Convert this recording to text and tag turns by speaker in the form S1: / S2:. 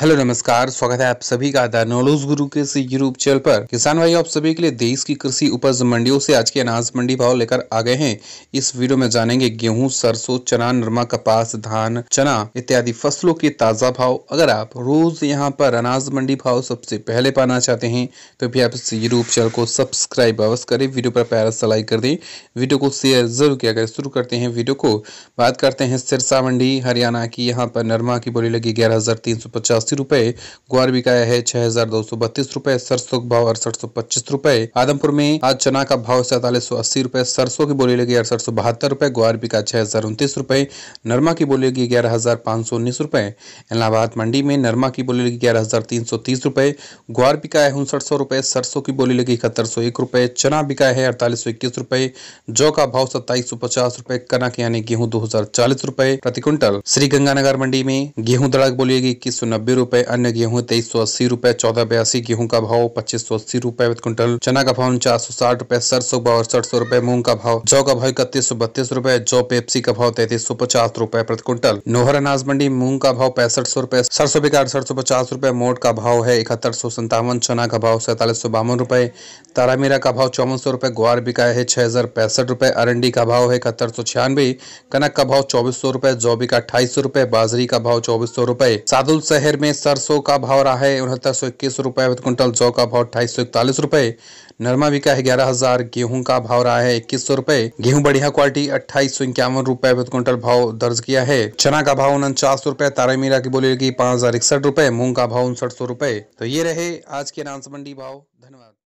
S1: hello नमस्कार स्वागत है आप सभी का द नॉलेज गुरु के यूट्यूब चैनल पर किसान भाई आप सभी के लिए देश की कृषि उपज मंडियों से आज के अनाज मंडी भाव लेकर आ गए हैं इस वीडियो में जानेंगे गेहूं सरसों चना नरमा कपास धान चना इत्यादि फसलों के ताजा भाव अगर आप रोज यहां पर अनाज मंडी भाव सबसे पहले पाना चाहते हैं तो भी आप इस यूट्यूब चैनल को सब्सक्राइब अवश्य करें वीडियो पर पैरस सलाई कर दें वीडियो को शेयर जरूर किया करें शुरू करते हैं वीडियो को बात करते हैं सिरसा मंडी हरियाणा की यहाँ पर नरमा की बोली लगी ग्यारह अस्सी रुपए ग्वार बिकाया है छह हजार दो सौ बत्तीस रुपए सरसों का भाव अड़सठ सौ पच्चीस रूपए आदमपुर में आज चना का भाव सैतालीस सौ अस्सी रुपए सरसों की बोली लगी अड़सठ सौ बहत्तर रुपए ग्वार बिका छह हजार उनतीस रूपए नरमा की बोली लगी ग्यारह हजार पांच सौ उन्नीस रूपए इलाहाबाद मंडी में नरमा की बोली लगी ग्यारह हजार तीन सौ तीस रूपए ग्वार बिका है उनसठ सौ रुपए सरसों की बोली लगी इकहत्तर सौ एक रुपए चना बिका है अड़तालीस सौ इक्कीस रुपए जौ का भाव सत्ताईस सौ पचास रुपए कनक यानी गेहूं दो हजार चालीस रुपए प्रति क्विंटल श्री गंगानगर मंडी में गेहूं दड़क बोली लगी इक्कीस सौ नब्बे रुपए अन्य गेहूं तेईस सौ अस्सी रुपए चौदह बयासी गेहूं का भाव पच्चीस सौ अस्सी रुपए प्रति क्विंटल चना का भाव उनचास सौ साठ रुपए सरसों का अड़सठ सौ रुपए मूंग का भाव जौ का भाव इकतीस सौ बत्तीस रुपए जौ पेप्सी का भाव तैतीस सौ पचास रुपए प्रति क्विंटल नोहर अनाज मंडी मूंग का भाव पैंसठ सौ रुपए सरसों बिका अड़सठ सौ पचास रुपए मोट का भाव है इकहत्तर सौ संतावन चना का भाव सैतालीस सौ बावन रुपए तारामीरा का भाव चौवन सौ रुपए ग्वार बिका है छह हजार पैंसठ रुपए अरंडी का भाव है इकहत्तर सौ छियानवे कनक का भाव चौबीस सौ रुपए जौ बिका अठाईस सौ रुपए बाजरी का भाव चौबीस सौ रुपए सादुल शहर में में सरसों का भाव रहा है उनहत्तर सौ इक्कीस रुपये प्रति क्विंटल जौ का भाव अट्ठाईस सौ इकतालीस रुपये नरमा बिका है ग्यारह हजार गेहूँ का भाव रहा है इक्कीस सौ रुपये गेहूँ बढ़िया क्वालिटी अट्ठाईस सौ इक्यावन रुपये प्रति क्विंटल भाव दर्ज किया है चना का भाव उनचास सौ रुपये तारा मीरा की बोली लगी पाँच हजार इकसठ रुपये मूंग का भाव उनसठ सौ रुपये तो ये रहे आज के अनाउंस मंडी भाव धन्यवाद